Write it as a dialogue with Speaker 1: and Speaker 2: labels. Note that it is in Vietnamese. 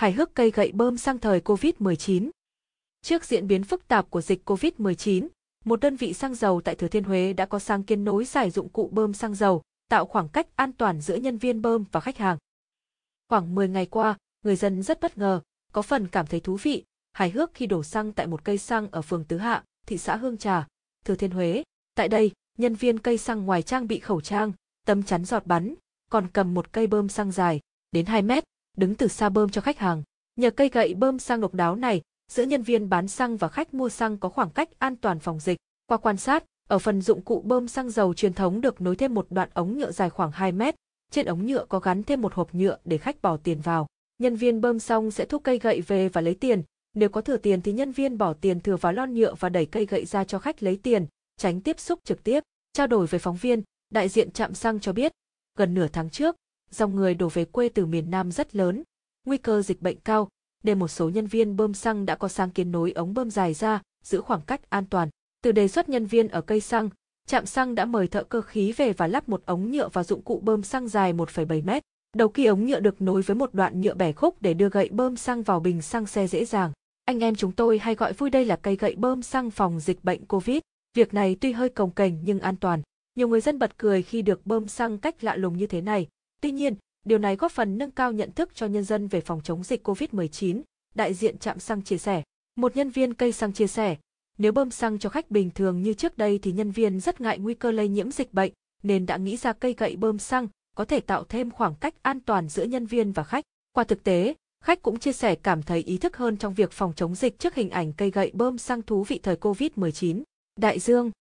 Speaker 1: hài hước cây gậy bơm sang thời COVID-19. Trước diễn biến phức tạp của dịch COVID-19, một đơn vị xăng dầu tại Thừa Thiên Huế đã có sáng kiến nối giải dụng cụ bơm xăng dầu, tạo khoảng cách an toàn giữa nhân viên bơm và khách hàng. Khoảng 10 ngày qua, người dân rất bất ngờ, có phần cảm thấy thú vị, hài hước khi đổ xăng tại một cây xăng ở phường Tứ Hạ, thị xã Hương Trà, Thừa Thiên Huế. Tại đây, nhân viên cây xăng ngoài trang bị khẩu trang, tấm chắn giọt bắn, còn cầm một cây bơm xăng dài, đến 2 mét, đứng từ xa bơm cho khách hàng. Nhờ cây gậy bơm xăng độc đáo này, giữa nhân viên bán xăng và khách mua xăng có khoảng cách an toàn phòng dịch. Qua quan sát, ở phần dụng cụ bơm xăng dầu truyền thống được nối thêm một đoạn ống nhựa dài khoảng 2 mét, trên ống nhựa có gắn thêm một hộp nhựa để khách bỏ tiền vào. Nhân viên bơm xong sẽ thúc cây gậy về và lấy tiền, nếu có thừa tiền thì nhân viên bỏ tiền thừa vào lon nhựa và đẩy cây gậy ra cho khách lấy tiền, tránh tiếp xúc trực tiếp. Trao đổi với phóng viên, đại diện trạm xăng cho biết, gần nửa tháng trước, dòng người đổ về quê từ miền Nam rất lớn, nguy cơ dịch bệnh cao, nên một số nhân viên bơm xăng đã có sáng kiến nối ống bơm dài ra, giữ khoảng cách an toàn. Từ đề xuất nhân viên ở cây xăng, trạm xăng đã mời thợ cơ khí về và lắp một ống nhựa và dụng cụ bơm xăng dài 1,7 mét. Đầu kia ống nhựa được nối với một đoạn nhựa bẻ khúc để đưa gậy bơm xăng vào bình xăng xe dễ dàng. Anh em chúng tôi hay gọi vui đây là cây gậy bơm xăng phòng dịch bệnh Covid. Việc này tuy hơi cồng kềnh nhưng an toàn. Nhiều người dân bật cười khi được bơm xăng cách lạ lùng như thế này. Tuy nhiên, điều này góp phần nâng cao nhận thức cho nhân dân về phòng chống dịch COVID-19, đại diện trạm xăng chia sẻ. Một nhân viên cây xăng chia sẻ, nếu bơm xăng cho khách bình thường như trước đây thì nhân viên rất ngại nguy cơ lây nhiễm dịch bệnh, nên đã nghĩ ra cây gậy bơm xăng có thể tạo thêm khoảng cách an toàn giữa nhân viên và khách. Qua thực tế, khách cũng chia sẻ cảm thấy ý thức hơn trong việc phòng chống dịch trước hình ảnh cây gậy bơm xăng thú vị thời COVID-19. Đại Dương